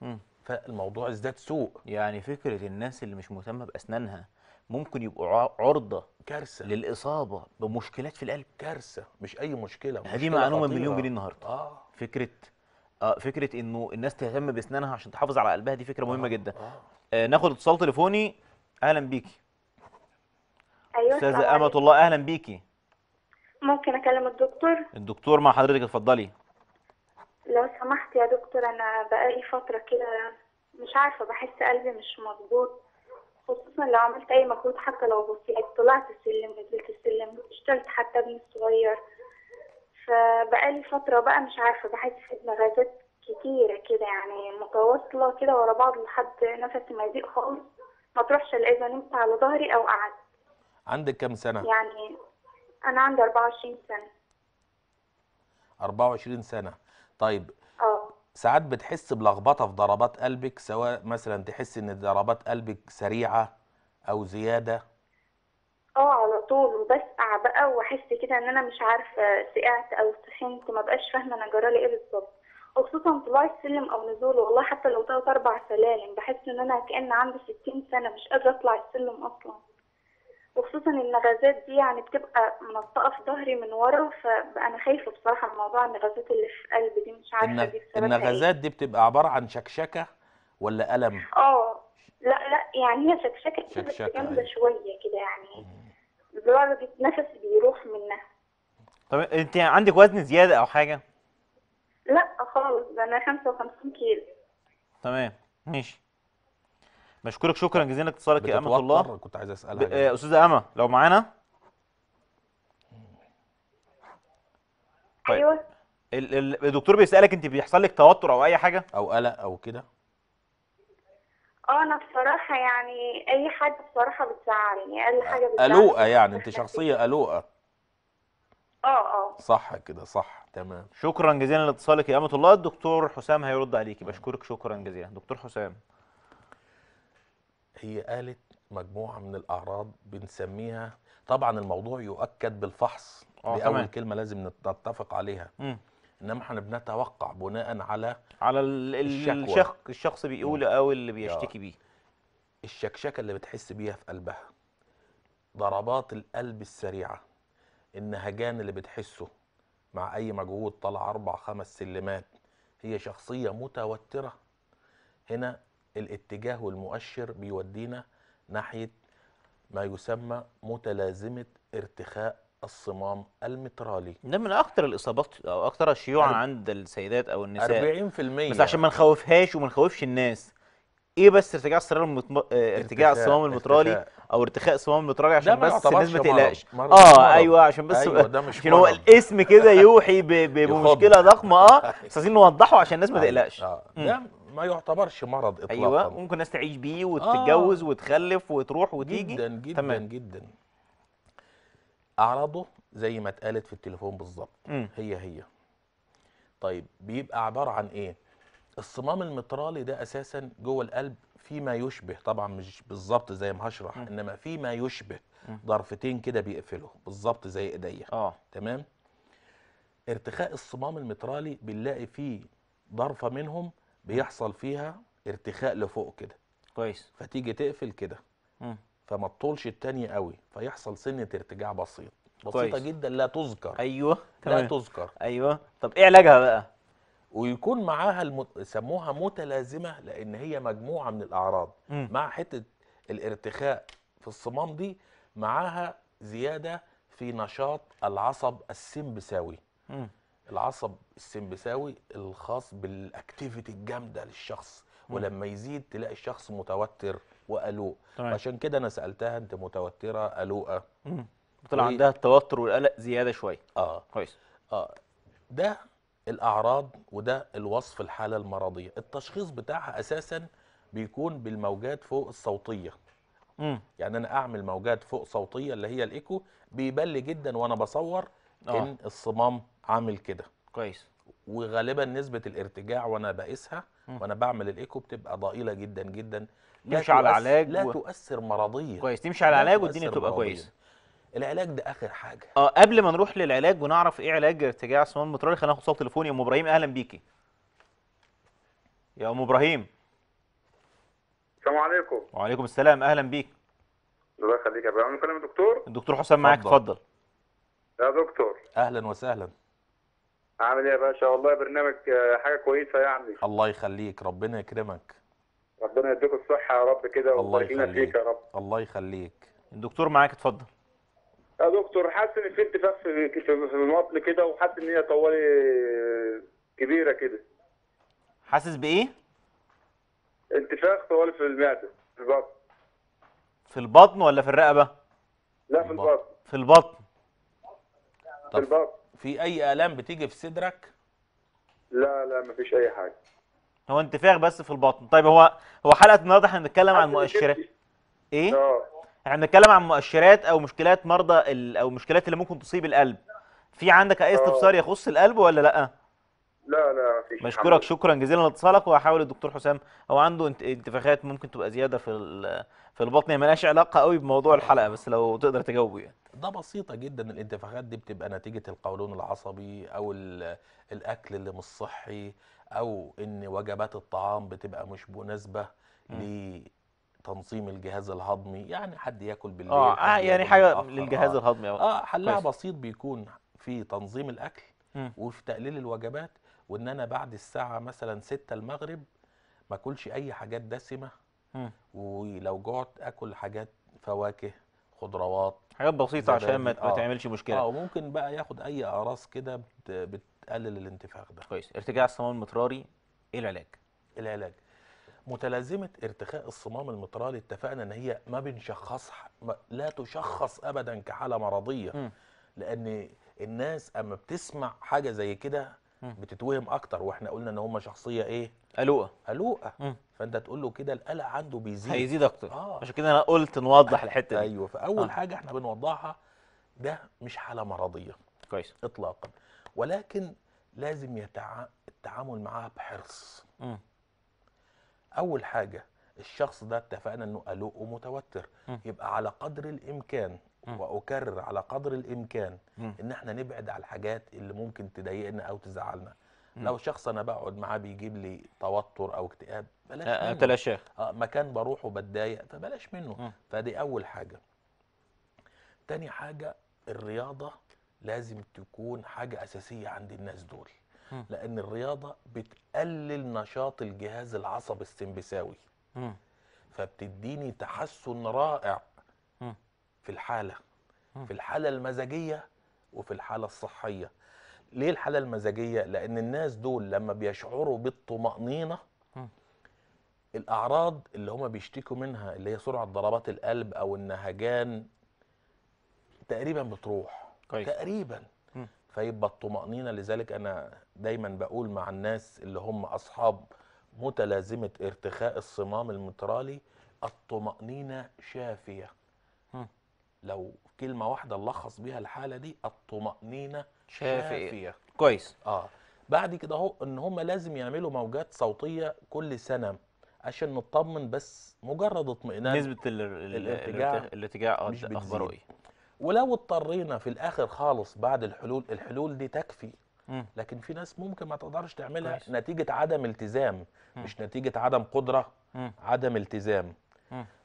م. فالموضوع ازداد سوء يعني فكرة الناس اللي مش مهتمة باسنانها ممكن يبقوا عرضة كارثه للاصابه بمشكلات في القلب كارثه مش اي مشكله, مشكلة دي معلومه مليون جنيه النهارده اه فكره آه فكره انه الناس تهتم باسنانها عشان تحافظ على قلبها دي فكره آه. مهمه آه جدا آه. آه ناخد اتصال تليفوني اهلا بيكي ايوه استاذه امه الله اهلا بيكي ممكن اكلم الدكتور الدكتور مع حضرتك اتفضلي لو سمحت يا دكتور انا بقالي فتره كده مش عارفه بحس قلبي مش مظبوط خصوصا لو عملت اي مجهود حتى لو بسيط طلعت السلم نزلت السلم اشتغلت حتى ابني الصغير فبقالي فترة بقى مش عارفة بحس بنغازات كتيرة كده يعني متواصلة كده ورا بعض لحد نفسي ما يضيق خالص ما تروحش الا اذا نمت على ظهري او قعدت عندك كام سنة؟ يعني انا عندي 24 سنة 24 سنة طيب ساعات بتحس بلخبطه في ضربات قلبك سواء مثلا تحس ان ضربات قلبك سريعه او زياده اه على طول بسقع بقى واحس كده ان انا مش عارفه سقعت او سخنت ما بقاش فاهمه انا جرالي ايه بالظبط وخصوصا طلوع السلم او نزوله والله حتى لو ثلاث اربع سلالم بحس ان انا كأن عندي 60 سنه مش قادره اطلع السلم اصلا وخصوصا ان الغازات دي يعني بتبقى منطقه في ظهري من ورا فانا خايفه بصراحه من موضوع النغزات اللي في قلبي دي مش عارفه دي بسببها إيه. النغزات دي بتبقى عباره عن شكشكه ولا الم؟ اه لا لا يعني هي شكشكه كده بس جامده أيوة. شويه كده يعني الولد نفسي بيروح منها طب انت عندك وزن زياده او حاجه؟ لا خالص ده انا 55 كيلو تمام ماشي بشكرك شكرا جزيلا اتصالك يا امه الله كنت عايز اسالها آه، استاذه امه لو معانا طيب. ايوه الدكتور بيسالك انت بيحصل لك توتر او اي حاجه او قلق او كده آه، انا بصراحه يعني اي حد بصراحه بتزعلني اقل آه، حاجه بتزعلني قلوقه يعني انت شخصيه قلوقه اه اه صح كده صح تمام شكرا جزيلا لاتصالك يا امه الله الدكتور حسام هيرد عليكي بشكرك شكرا جزيلا دكتور حسام هي قالت مجموعه من الاعراض بنسميها طبعا الموضوع يؤكد بالفحص آه، دي اول كلمه لازم نتفق عليها م. انما احنا بنتوقع بناء على على الشكوى الشخص بيقول او اللي بيشتكي بيه الشكشكه اللي بتحس بيها في قلبها ضربات القلب السريعه النهجان اللي بتحسه مع اي مجهود طلع اربع خمس سلمات هي شخصيه متوتره هنا الاتجاه والمؤشر بيودينا ناحية ما يسمى متلازمة ارتخاء الصمام المترالي ده من اكثر الاصابات او اكثر شيوعا عند السيدات او النساء 40% بس عشان ما نخوفهاش وما نخوفش الناس ايه بس ارتجاع الصمام المتم... آه، ارتجاع الصمام المترالي ارتخاء. او ارتخاء الصمام المترالي عشان بس الناس ما تقلقش اه ايوه عشان بس أيوة ده مش هو الاسم كده يوحي ب... بمشكله ضخمه اه بس عايزين نوضحه عشان الناس ما أيوة. تقلقش آه. ده ما يعتبرش مرض اطلاقا ايوه ممكن الناس تعيش بيه وتتجوز آه وتخلف وتروح وتيجي جدا جدا تمام. جدا اعراضه زي ما اتقالت في التليفون بالظبط هي هي طيب بيبقى عباره عن ايه الصمام المترالي ده اساسا جوه القلب فيما يشبه طبعا مش بالظبط زي ما هشرح م. انما فيما يشبه ظرفتين ضرفتين كده بيقفله بالظبط زي ايديا اه تمام ارتخاء الصمام المترالي بنلاقي فيه ضرفه منهم بيحصل فيها ارتخاء لفوق كده كويس فتيجي تقفل كده فما تطولش التانية قوي فيحصل سنه ارتجاع بسيط بسيطه كويس. جدا لا تذكر ايوه تمام. لا تذكر ايوه طب ايه علاجها بقى ويكون معاها المت... سموها متلازمه لان هي مجموعه من الاعراض م. مع حته الارتخاء في الصمام دي معاها زياده في نشاط العصب السمبساوي العصب السمبساوي الخاص بالاكتيفيتي الجامده للشخص ولما يزيد تلاقي الشخص متوتر وقلوق طيب. عشان كده انا سالتها انت متوتره قلوقه طلع وي... عندها التوتر والقلق زياده شويه اه كويس اه ده الاعراض وده الوصف الحاله المرضيه التشخيص بتاعها اساسا بيكون بالموجات فوق الصوتيه مم. يعني انا اعمل موجات فوق صوتيه اللي هي الايكو بيبل جدا وانا بصور آه. ان الصمام عامل كده كويس وغالبا نسبه الارتجاع وانا بقيسها وانا بعمل الايكو بتبقى ضئيله جدا جدا تمشي على العلاج لا و... تؤثر مرضيا كويس تمشي على العلاج والدنيا تبقى كويسه العلاج ده اخر حاجه اه قبل ما نروح للعلاج ونعرف ايه علاج ارتجاع السموم مترالي خلينا ناخد صوت تليفوني يا ام ابراهيم اهلا بيكي يا ام ابراهيم السلام عليكم وعليكم السلام اهلا بيك الله يخليك يا ابراهيم بكلم الدكتور الدكتور حسام معاك اتفضل يا دكتور اهلا وسهلا عامل ايه يا باشا والله برنامج آه، حاجه كويسه يعني الله يخليك ربنا يكرمك ربنا يديك الصحه يا رب كده الله يخليك يا رب الله يخليك الدكتور معاك اتفضل يا دكتور حاسس ان في التفاف في المطل كده وحاسس ان هي طوالي آه، كبيره كده حاسس بايه انتفاخ طوالي في المعده في البطن في البطن ولا في الرقبه لا في البطن في البطن في البطن في اي الام بتيجي في صدرك لا لا مفيش اي حاجه هو انتفاخ بس في البطن طيب هو هو حلقه النهارده احنا بنتكلم عن مؤشرات ايه اه احنا بنتكلم عن مؤشرات او مشكلات مرضى ال... او مشكلات اللي ممكن تصيب القلب في عندك اي آه. استفسار يخص القلب ولا لا لا لا مفيش مشكورك شكرا جزيلا لاتصالك وهحاول الدكتور حسام هو عنده انتفاخات ممكن تبقى زياده في في البطن هي يعني مالهاش علاقه قوي بموضوع الحلقه بس لو تقدر تجاوب يعني ده بسيطه جدا الانتفاخات دي بتبقى نتيجه القولون العصبي او الاكل اللي مش صحي او ان وجبات الطعام بتبقى مش مناسبه لتنظيم الجهاز الهضمي يعني حد ياكل بالليل اه يعني حاجه للجهاز آه. الهضمي اه حلها بسيط بيكون في تنظيم الاكل وفي تقليل الوجبات وان انا بعد الساعه مثلا 6 المغرب ما اكلش اي حاجات دسمه ولو جعت اكل حاجات فواكه خضروات حاجات بسيطه عشان ما آه. تعملش مشكله اه وممكن بقى ياخد اي اعراض كده بتقلل الانتفاخ ده كويس ارتجاع الصمام المطراري ايه العلاج العلاج متلازمه ارتخاء الصمام المطراري اتفقنا ان هي ما ما لا تشخص ابدا كحاله مرضيه م. لان الناس اما بتسمع حاجه زي كده بتتوهم اكتر واحنا قلنا ان هم شخصيه ايه قلوقه قلوقه فانت تقول له كده القلق عنده بيزيد هيزيد اكتر آه. عشان كده انا قلت نوضح الحته دي ايوه فاول آه. حاجه احنا بنوضحها ده مش حاله مرضيه كويس اطلاقا ولكن لازم يتع... التعامل معاها بحرص م. اول حاجه الشخص ده اتفقنا انه قلق ومتوتر م. يبقى على قدر الامكان واكرر على قدر الامكان ان احنا نبعد على الحاجات اللي ممكن تضايقنا او تزعلنا لو شخص انا بقعد معاه بيجيب لي توتر او اكتئاب بلاش آه، آه، منه تلاشاه اه مكان بروحه بتضايق فبلاش منه فدي اول حاجه تاني حاجه الرياضه لازم تكون حاجه اساسيه عند الناس دول لان الرياضه بتقلل نشاط الجهاز العصبي السمبساوي فبتديني تحسن رائع في الحالة في الحالة المزاجية وفي الحالة الصحية ليه الحالة المزاجية؟ لأن الناس دول لما بيشعروا بالطمأنينة الأعراض اللي هما بيشتكوا منها اللي هي سرعة ضربات القلب أو النهجان تقريبا بتروح كويس. تقريبا م. فيبقى الطمأنينة لذلك أنا دايما بقول مع الناس اللي هم أصحاب متلازمة ارتخاء الصمام المترالي الطمأنينة شافية لو كلمه واحده نلخص بيها الحاله دي الطمانينه شافيه, شافية. كويس اه بعد كده اهو ان هم لازم يعملوا موجات صوتيه كل سنه عشان نطمن بس مجرد اطمئنان نسبه الارتجاع الارتجاع مش اخباره ايه ولو اضطرينا في الاخر خالص بعد الحلول الحلول دي تكفي مم. لكن في ناس ممكن ما تقدرش تعملها كويس. نتيجه عدم التزام مم. مش نتيجه عدم قدره مم. عدم التزام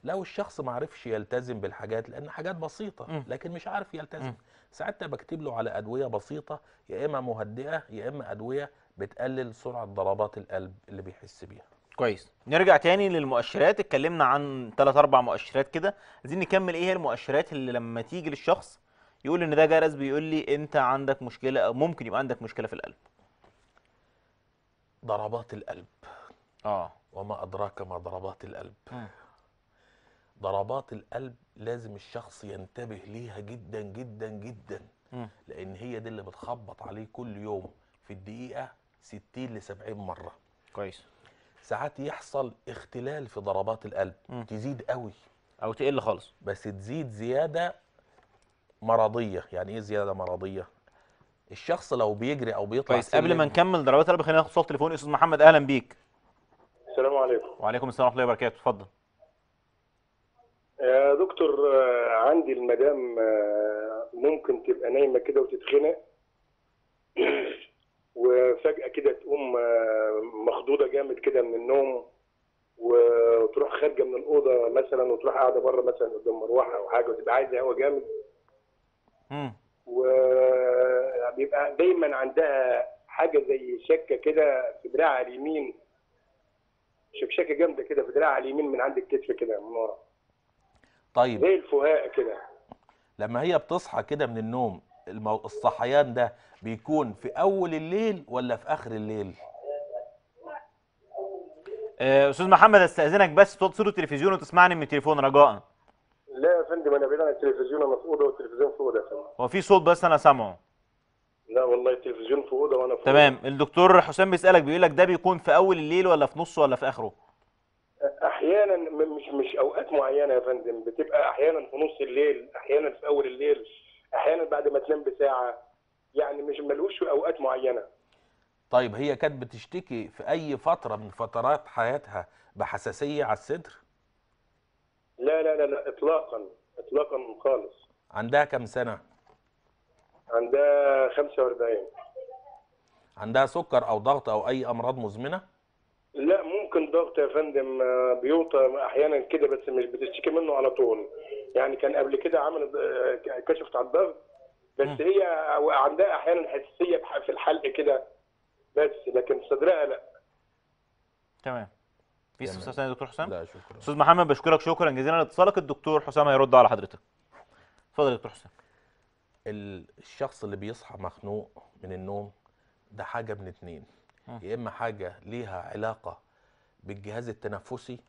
لو الشخص ما عرفش يلتزم بالحاجات لان حاجات بسيطه م. لكن مش عارف يلتزم ساعتها بكتب له على ادويه بسيطه يا اما مهدئه يا اما ادويه بتقلل سرعه ضربات القلب اللي بيحس بيها كويس نرجع تاني للمؤشرات اتكلمنا عن ثلاث اربع مؤشرات كده عايزين نكمل ايه هي المؤشرات اللي لما تيجي للشخص يقول ان ده جرس بيقول لي انت عندك مشكله او ممكن يبقى عندك مشكله في القلب ضربات القلب اه وما ادراك ما ضربات القلب آه. ضربات القلب لازم الشخص ينتبه ليها جدا جدا جدا م. لان هي دي اللي بتخبط عليه كل يوم في الدقيقه 60 ل 70 مره كويس ساعات يحصل اختلال في ضربات القلب م. تزيد قوي او تقل خالص بس تزيد زياده مرضيه يعني ايه زياده مرضيه الشخص لو بيجري او بيطلع كويس قبل ما نكمل ضربات القلب خلينا ناخد صوت تليفون استاذ محمد اهلا بيك السلام عليكم وعليكم السلام ورحمه الله وبركاته اتفضل يا آه، دكتور آه، عندي المدام آه، ممكن تبقى نايمه كده وتتخنق وفجاه كده تقوم مخضوضه جامد كده من النوم وتروح خارجه من الاوضه مثلا وتروح قاعده بره مثلا قدام مروحه او حاجه وتبقى عايزه هوا جامد وبيبقى دايما عندها حاجه زي شكه كده في دراعها اليمين شكشكه جامده كده في دراعها اليمين من عند الكتف كده من ورا طيب ايه الفهاء كده لما هي بتصحى كده من النوم الصحيان ده بيكون في اول الليل ولا في اخر الليل آه، استاذ محمد استاذنك بس صوت التلفزيون وتسمعني من التليفون رجاء لا يا فندم انا بعيد عن التلفزيون انا في اوضه والتلفزيون في اوضه يا هو في صوت بس انا سامعه لا والله التلفزيون في اوضه وانا في تمام الدكتور حسام بيسالك بيقول لك ده بيكون في اول الليل ولا في نصه ولا في اخره احيانا مش مش اوقات معينه يا فندم بتبقى احيانا في نص الليل احيانا في اول الليل احيانا بعد ما تنام بساعه يعني مش ملوش اوقات معينه طيب هي كانت بتشتكي في اي فتره من فترات حياتها بحساسيه على الصدر لا لا لا, لا اطلاقا اطلاقا خالص عندها كم سنه عندها 45 عندها سكر او ضغط او اي امراض مزمنه لا ممكن ضغط يا فندم آه، بيوطى احيانا كده بس مش بتشتكي منه على طول يعني كان قبل كده عمل آه، كشفت على الضغط بس هي عندها احيانا حساسيه في الحلق كده بس لكن صدرها لا تمام في استفسار ثاني دكتور حسام؟ لا شكرا استاذ محمد بشكرك شكرا جزيلا لاتصالك الدكتور حسام هيرد على حضرتك. اتفضل يا دكتور حسام. الشخص اللي بيصحى مخنوق من النوم ده حاجه من اتنين آه. يا اما حاجه ليها علاقه بالجهاز التنفسي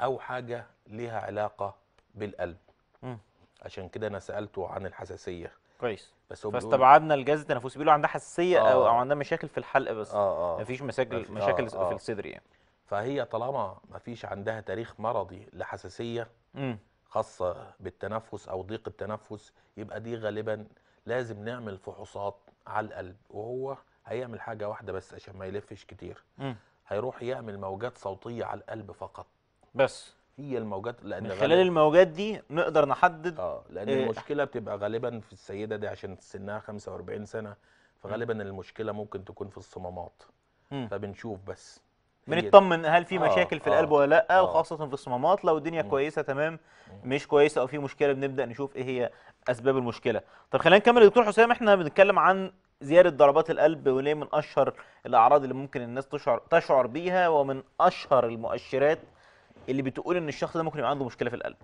او حاجه ليها علاقه بالقلب م. عشان كده انا سالته عن الحساسيه كويس بس هو فاستبعدنا الجهاز التنفسي بيقولوا عندها حساسيه آه. او عندها مشاكل في الحلق بس آه آه. مفيش آه، مشاكل مشاكل آه آه. في الصدر يعني فهي طالما مفيش عندها تاريخ مرضي لحساسيه م. خاصه بالتنفس او ضيق التنفس يبقى دي غالبا لازم نعمل فحوصات على القلب وهو هيعمل حاجه واحده بس عشان ما يلفش كتير م. هيروح يعمل موجات صوتيه على القلب فقط بس هي الموجات لان من خلال الموجات دي نقدر نحدد اه لان إيه المشكله بتبقى غالبا في السيده دي عشان سنها 45 سنه فغالبا م. المشكله ممكن تكون في الصمامات م. فبنشوف بس بنطمن هل في آه، مشاكل آه في القلب آه ولا لا آه وخاصه في الصمامات لو الدنيا مم. كويسه تمام مش كويسه او في مشكله بنبدا نشوف ايه هي اسباب المشكله طب خلينا نكمل يا دكتور حسام احنا بنتكلم عن زياده ضربات القلب وليه من اشهر الاعراض اللي ممكن الناس تشعر تشعر بيها ومن اشهر المؤشرات اللي بتقول ان الشخص ده ممكن يبقى عنده مشكله في القلب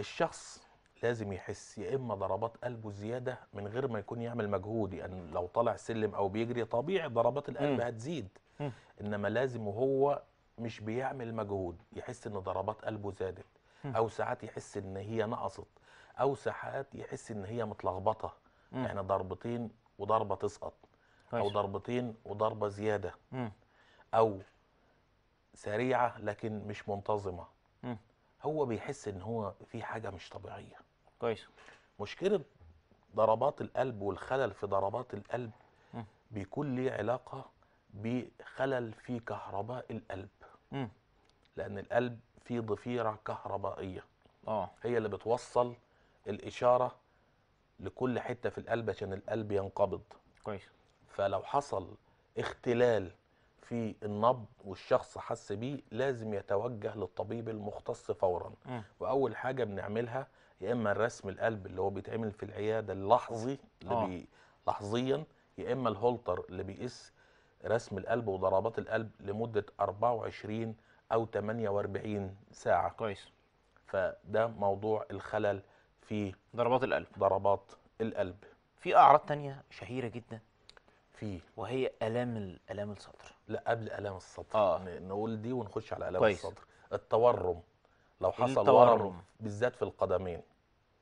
الشخص لازم يحس يا اما ضربات قلبه زياده من غير ما يكون يعمل مجهود يعني لو طالع سلم او بيجري طبيعي ضربات القلب م. هتزيد م. انما لازم وهو مش بيعمل مجهود يحس ان ضربات قلبه زادت م. او ساعات يحس ان هي نقصت او ساعات يحس ان هي متلخبطه م. احنا ضربتين وضربه تسقط او ضربتين وضربه زياده م. او سريعه لكن مش منتظمه م. هو بيحس ان هو في حاجه مش طبيعيه كويس مشكله ضربات القلب والخلل في ضربات القلب بيكون ليه علاقه بخلل في كهرباء القلب م. لان القلب فيه ضفيره كهربائيه اه هي اللي بتوصل الاشاره لكل حته في القلب عشان القلب ينقبض كويس فلو حصل اختلال في النبض والشخص حس بيه لازم يتوجه للطبيب المختص فورا م. واول حاجه بنعملها يا اما رسم القلب اللي هو بيتعمل في العياده اللحظي اللي آه. بي لحظيا يا اما الهولتر اللي بيقيس رسم القلب وضربات القلب لمده 24 او 48 ساعه كويس فده موضوع الخلل في ضربات القلب ضربات القلب في اعراض تانية شهيره جدا في وهي الام الام الصدر لا قبل الام الصدر آه. نقول دي ونخش على الام كويس. الصدر التورم لو حصل التورم. ورم بالذات في القدمين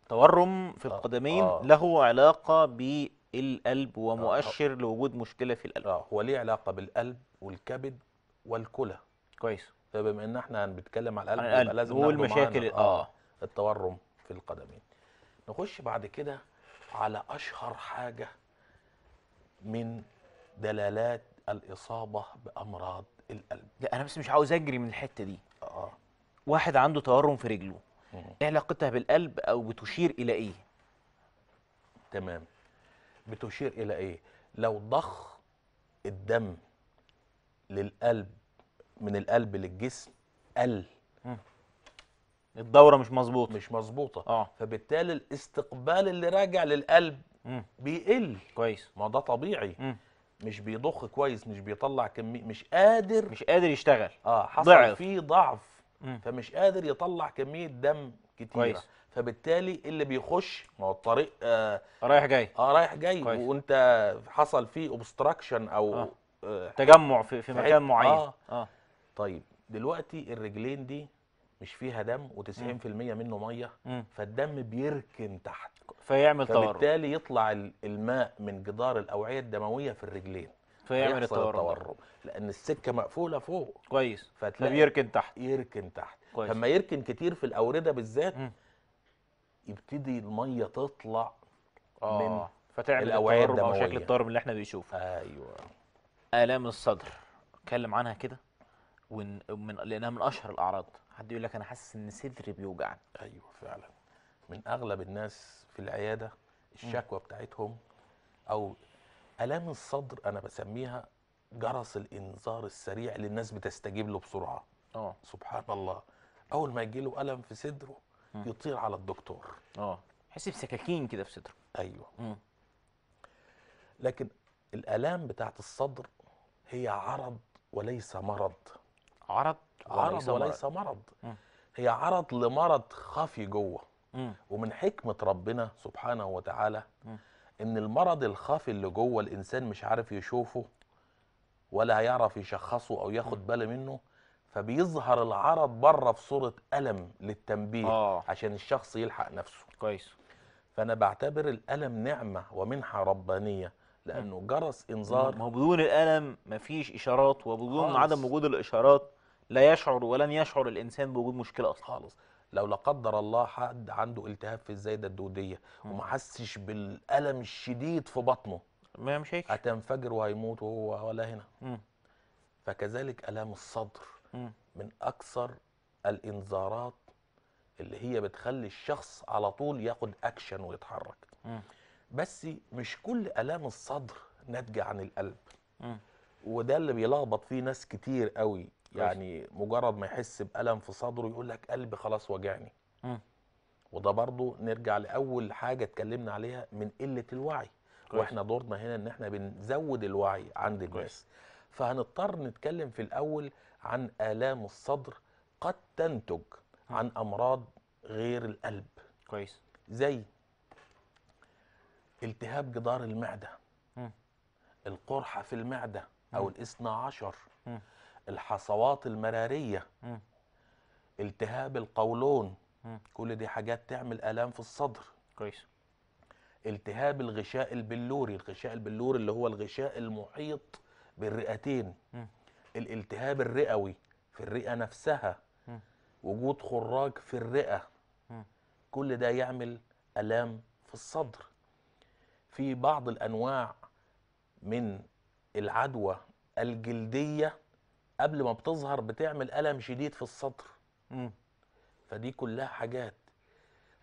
تورم في آه. القدمين آه. له علاقه بالقلب ومؤشر آه. لوجود مشكله في القلب اه هو ليه علاقه بالقلب والكبد والكلى كويس فبما طيب، ان احنا بنتكلم على القلب, القلب. لازم مشاكل آه. اه التورم في القدمين نخش بعد كده على اشهر حاجه من دلالات الاصابه بامراض القلب لا انا بس مش عاوز اجري من الحته دي اه واحد عنده تورم في رجله ايه علاقتها بالقلب او بتشير الى ايه تمام بتشير الى ايه لو ضخ الدم للقلب من القلب للجسم قل الدوره مش مظبوطه مش مظبوطه اه فبالتالي الاستقبال اللي راجع للقلب مم. بيقل كويس ما ده طبيعي مم. مش بيضخ كويس مش بيطلع كميه مش قادر مش قادر يشتغل اه حصل ضعف. فيه ضعف مم. فمش قادر يطلع كميه دم كتيره كويس. فبالتالي اللي بيخش ما هو الطريق آه رايح جاي اه رايح جاي كويس. وانت حصل فيه اوبستراكشن او آه. آه تجمع في, في مكان معين آه. اه طيب دلوقتي الرجلين دي مش فيها دم و90% منه ميه فالدم بيركن تحت فيعمل تورم فبالتالي يطلع الماء من جدار الاوعيه الدمويه في الرجلين فيعمل التورم لان السكه مقفوله فوق كويس فبيركن تحت يركن تحت كويس. لما يركن كتير في الاورده بالذات مم. يبتدي الميه تطلع آه. من فتعمل الاوعيه الدمويه او شكل التورم اللي احنا بنشوفه ايوه الام الصدر اتكلم عنها كده ومن لانها من اشهر الاعراض حد يقول لك انا حاسس ان صدري بيوجعني ايوه فعلا من اغلب الناس في العياده الشكوى م. بتاعتهم او الام الصدر انا بسميها جرس الانذار السريع اللي الناس بتستجيب له بسرعه اه سبحان الله اول ما يجي له الم في صدره يطير على الدكتور اه يحس بسكاكين كده في صدره ايوه م. لكن الالام بتاعت الصدر هي عرض وليس مرض عرض عرض وليس مرض, مرض. هي عرض لمرض خفي جوه ومن حكمه ربنا سبحانه وتعالى ان المرض الخفي اللي جوه الانسان مش عارف يشوفه ولا هيعرف يشخصه او ياخد باله منه فبيظهر العرض بره في صوره الم للتنبيه آه. عشان الشخص يلحق نفسه كويس فانا بعتبر الالم نعمه ومنحه ربانيه لانه جرس انذار ما هو بدون الالم مفيش اشارات وبدون خلص. عدم وجود الاشارات لا يشعر ولن يشعر الانسان بوجود مشكله اصلا خالص لو لا قدر الله حد عنده التهاب في الزايده الدوديه وما حسش بالالم الشديد في بطنه ما مش هيك هتنفجر وهيموت وهو ولا هنا مم. فكذلك الام الصدر مم. من اكثر الانذارات اللي هي بتخلي الشخص على طول ياخد اكشن ويتحرك مم. بس مش كل الام الصدر ناتجه عن القلب مم. وده اللي بيلخبط فيه ناس كتير قوي يعني مجرد ما يحس بألم في صدره يقول لك قلبي خلاص وجعني م. وده برضو نرجع لأول حاجة اتكلمنا عليها من قلة الوعي كويس. واحنا دورنا هنا ان احنا بنزود الوعي عند الناس كويس. فهنضطر نتكلم في الأول عن آلام الصدر قد تنتج م. عن أمراض غير القلب كويس زي التهاب جدار المعدة م. القرحة في المعدة أو الإثنى عشر الحصوات المراريه م. التهاب القولون م. كل دي حاجات تعمل الام في الصدر كويس التهاب الغشاء البلوري الغشاء البلوري اللي هو الغشاء المحيط بالرئتين م. الالتهاب الرئوي في الرئه نفسها م. وجود خراج في الرئه م. كل ده يعمل الام في الصدر في بعض الانواع من العدوى الجلديه قبل ما بتظهر بتعمل ألم شديد في الصدر مم. فدي كلها حاجات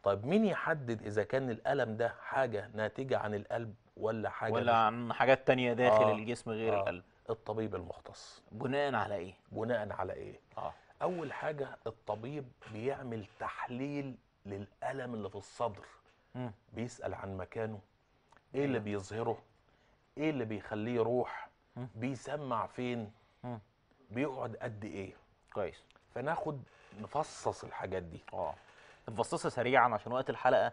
طيب مين يحدد إذا كان الألم ده حاجة ناتجة عن القلب ولا حاجة ولا عن حاجات تانية داخل آه. الجسم غير آه. القلب الطبيب المختص بناء على إيه؟ بناء على إيه؟ آه. أول حاجة الطبيب بيعمل تحليل للألم اللي في الصدر م. بيسأل عن مكانه إيه اللي إيه؟ بيظهره؟ إيه اللي بيخليه يروح؟ م. بيسمع فين؟ بيقعد قد ايه كويس فناخد نفصص الحاجات دي اه نفصصها سريعا عشان وقت الحلقه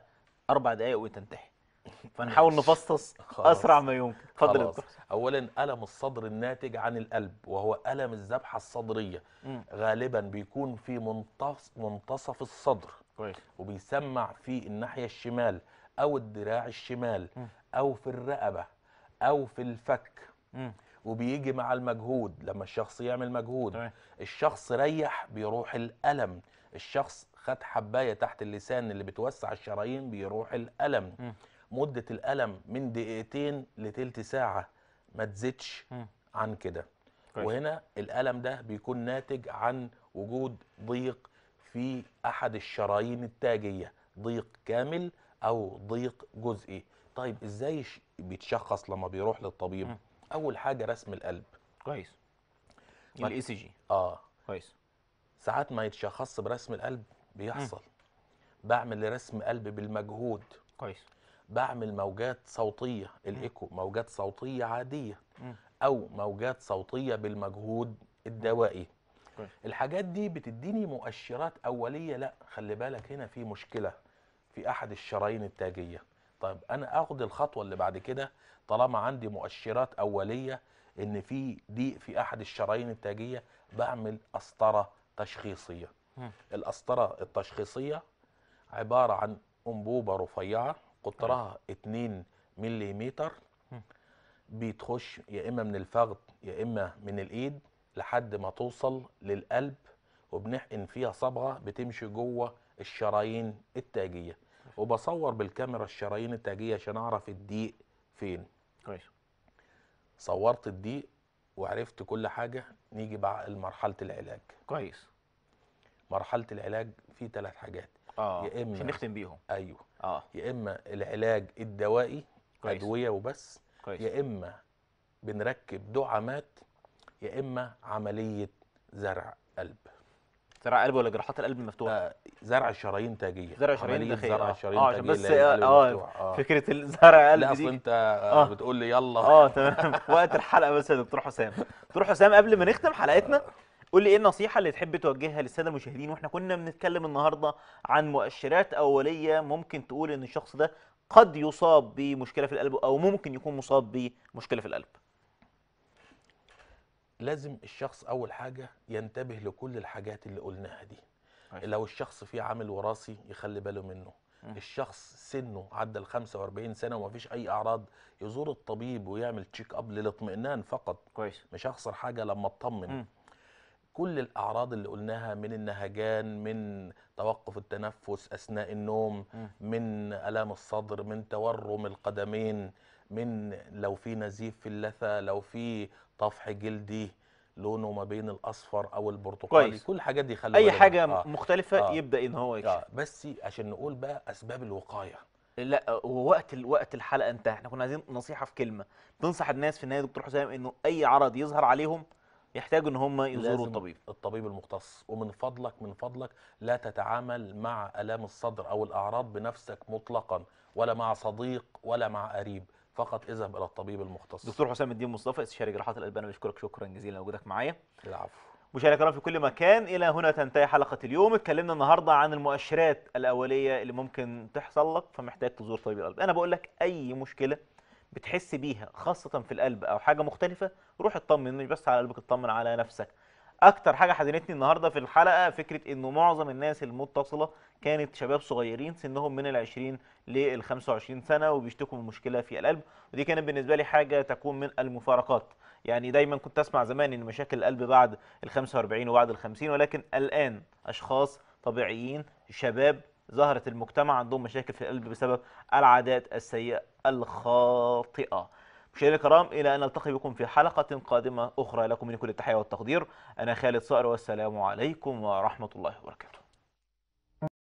اربع دقائق وتنتهي فنحاول نفصص اسرع ما يمكن اتفضل اولا الم الصدر الناتج عن القلب وهو الم الذبحه الصدريه م. غالبا بيكون في منتصف منتصف الصدر كويس وبيسمع في الناحيه الشمال او الدراع الشمال م. او في الرقبه او في الفك م. وبيجي مع المجهود لما الشخص يعمل مجهود طيب. الشخص ريح بيروح الألم الشخص خد حباية تحت اللسان اللي بتوسع الشرايين بيروح الألم م. مدة الألم من دقيقتين لثلث ساعة ما تزيدش عن كده وهنا الألم ده بيكون ناتج عن وجود ضيق في أحد الشرايين التاجية ضيق كامل أو ضيق جزئي طيب إزاي بيتشخص لما بيروح للطبيب؟ م. اول حاجه رسم القلب كويس الاي سي جي اه كويس ساعات ما يتشخص برسم القلب بيحصل مم. بعمل رسم قلب بالمجهود كويس بعمل موجات صوتيه الايكو موجات صوتيه عاديه مم. او موجات صوتيه بالمجهود الدوائي كويس. الحاجات دي بتديني مؤشرات اوليه لا خلي بالك هنا في مشكله في احد الشرايين التاجيه طيب انا اخد الخطوه اللي بعد كده طالما عندي مؤشرات اوليه ان في ضيق في احد الشرايين التاجيه بعمل قسطره تشخيصيه القسطره التشخيصيه عباره عن انبوبه رفيعه قطرها 2 ملم بتخش يا اما من الفخذ يا اما من الايد لحد ما توصل للقلب وبنحقن فيها صبغه بتمشي جوه الشرايين التاجيه وبصور بالكاميرا الشرايين التاجيه عشان اعرف الضيق فين كويس صورت الضيق وعرفت كل حاجه نيجي بقى لمرحله العلاج كويس مرحله العلاج في ثلاث حاجات اه يا اما عشان نختم بيهم ايوه اه يا اما العلاج الدوائي كويس. ادويه وبس كويس. يا اما بنركب دعامات يا اما عمليه زرع قلب زرع قلب ولا جراحات القلب المفتوحه آه زرع الشرايين تاجيه زرع شرايين تاجيه زرع آه. الشرايين آه. تاجيه بس آه, آه،, آه فكره الزرع قلب لا اصل انت آه بتقول لي يلا اه تمام وقت الحلقه بس يا دكتور حسام دكتور حسام قبل ما نختم حلقتنا قول لي ايه النصيحه اللي تحب توجهها للساده المشاهدين واحنا كنا بنتكلم النهارده عن مؤشرات اوليه ممكن تقول ان الشخص ده قد يصاب بمشكله في القلب او ممكن يكون مصاب بمشكله في القلب لازم الشخص اول حاجه ينتبه لكل الحاجات اللي قلناها دي عشان. لو الشخص فيه عامل وراثي يخلي باله منه م. الشخص سنه عدى ال 45 سنه ومفيش اي اعراض يزور الطبيب ويعمل تشيك اب للاطمئنان فقط كويس مش هخسر حاجه لما اطمن كل الاعراض اللي قلناها من النهجان من توقف التنفس اثناء النوم م. من الام الصدر من تورم القدمين من لو في نزيف في اللثه لو في طفح جلدي لونه ما بين الاصفر او البرتقالي كويس. كل الحاجات دي خلي اي حاجه آه. مختلفه آه. يبدا ان هو يكشف آه. بس عشان نقول بقى اسباب الوقايه لا ووقت وقت الحلقه انتهى احنا كنا عايزين نصيحه في كلمه تنصح الناس في النهايه دكتور حسام انه اي عرض يظهر عليهم يحتاجوا ان هم يزوروا الطبيب الطبيب المختص ومن فضلك من فضلك لا تتعامل مع الام الصدر او الاعراض بنفسك مطلقا ولا مع صديق ولا مع قريب فقط اذهب الى الطبيب المختص دكتور حسام الدين مصطفى استشاري جراحات انا بشكرك شكرا جزيلا لوجودك معايا العفو مشاهدينا الكرام في كل مكان الى هنا تنتهي حلقه اليوم اتكلمنا النهارده عن المؤشرات الاوليه اللي ممكن تحصل لك فمحتاج تزور طبيب القلب انا بقول لك اي مشكله بتحس بيها خاصه في القلب او حاجه مختلفه روح اطمن مش بس على قلبك اطمن على نفسك اكتر حاجه حزنتني النهارده في الحلقه فكره انه معظم الناس المتصله كانت شباب صغيرين سنهم من ال 20 لل 25 سنة وبيشتكوا من مشكلة في القلب ودي كانت بالنسبة لي حاجة تكون من المفارقات يعني دايما كنت اسمع زمان ان مشاكل القلب بعد ال 45 وبعد ال 50 ولكن الان اشخاص طبيعيين شباب ظهرت المجتمع عندهم مشاكل في القلب بسبب العادات السيئة الخاطئة مشاهدينا الكرام إلى أن نلتقي بكم في حلقة قادمة أخرى لكم من كل التحية والتقدير أنا خالد صقر والسلام عليكم ورحمة الله وبركاته